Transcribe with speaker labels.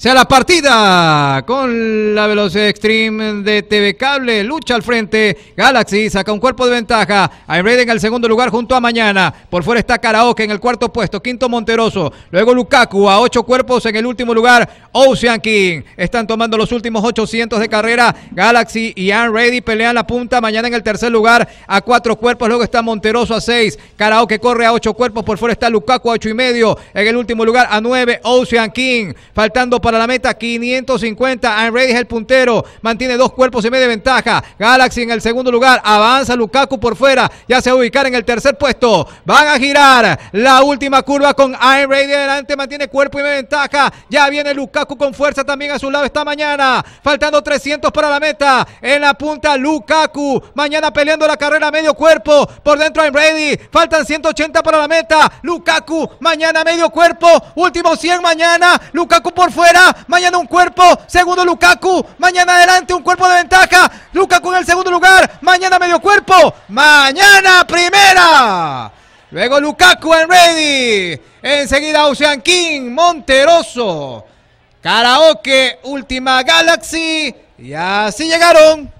Speaker 1: sea la partida con la velocidad extreme de TV Cable. Lucha al frente. Galaxy saca un cuerpo de ventaja. I'm Ready en el segundo lugar junto a Mañana. Por fuera está Karaoke en el cuarto puesto. Quinto Monteroso. Luego Lukaku a ocho cuerpos en el último lugar. Ocean King. Están tomando los últimos 800 de carrera. Galaxy y I'm Ready pelean la punta. Mañana en el tercer lugar a cuatro cuerpos. Luego está Monteroso a seis. Karaoke corre a ocho cuerpos. Por fuera está Lukaku a ocho y medio. En el último lugar a nueve. Ocean King. Faltando para la meta, 550. I'm ready es el puntero, mantiene dos cuerpos y media ventaja. Galaxy en el segundo lugar, avanza Lukaku por fuera, ya se va a ubicar en el tercer puesto. Van a girar la última curva con I'm ready adelante, mantiene cuerpo y media ventaja. Ya viene Lukaku con fuerza también a su lado esta mañana, faltando 300 para la meta. En la punta Lukaku, mañana peleando la carrera medio cuerpo, por dentro I'm ready, faltan 180 para la meta. Lukaku, mañana medio cuerpo, último 100 mañana, Lukaku por fuera. Mañana un cuerpo. Segundo Lukaku. Mañana adelante un cuerpo de ventaja. Lukaku en el segundo lugar. Mañana medio cuerpo. Mañana primera. Luego Lukaku en ready. Enseguida Ocean King. Monteroso. Karaoke. Última Galaxy. Y así llegaron.